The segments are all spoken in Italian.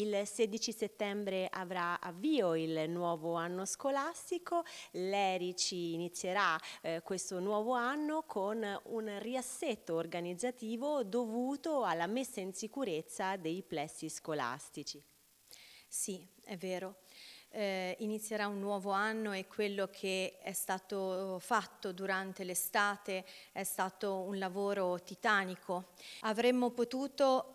Il 16 settembre avrà avvio il nuovo anno scolastico, l'Erici inizierà eh, questo nuovo anno con un riassetto organizzativo dovuto alla messa in sicurezza dei plessi scolastici. Sì, è vero. Eh, inizierà un nuovo anno e quello che è stato fatto durante l'estate è stato un lavoro titanico. Avremmo potuto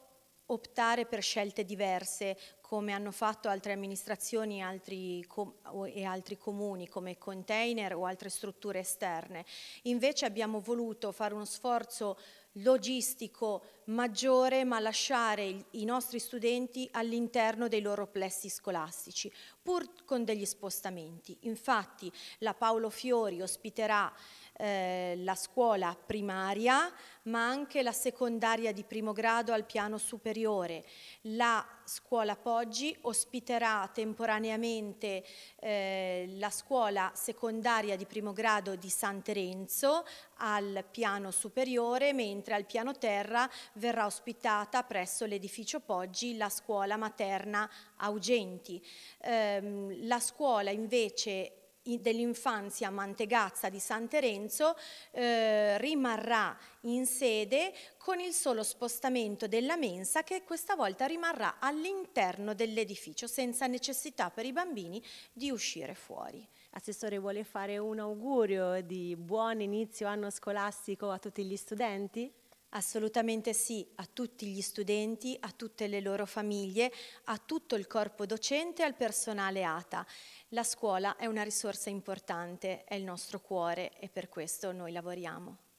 optare per scelte diverse, come hanno fatto altre amministrazioni e altri, com e altri comuni come container o altre strutture esterne. Invece abbiamo voluto fare uno sforzo logistico maggiore ma lasciare i nostri studenti all'interno dei loro plessi scolastici pur con degli spostamenti. Infatti la Paolo Fiori ospiterà eh, la scuola primaria ma anche la secondaria di primo grado al piano superiore, la scuola poi oggi ospiterà temporaneamente eh, la scuola secondaria di primo grado di San Terenzo al piano superiore, mentre al piano terra verrà ospitata presso l'edificio Poggi la scuola materna Augenti. Eh, la scuola invece dell'infanzia Mantegazza di San Terenzo eh, rimarrà in sede con il solo spostamento della mensa che questa volta rimarrà all'interno dell'edificio senza necessità per i bambini di uscire fuori. Assessore vuole fare un augurio di buon inizio anno scolastico a tutti gli studenti? Assolutamente sì, a tutti gli studenti, a tutte le loro famiglie, a tutto il corpo docente e al personale ATA. La scuola è una risorsa importante, è il nostro cuore e per questo noi lavoriamo.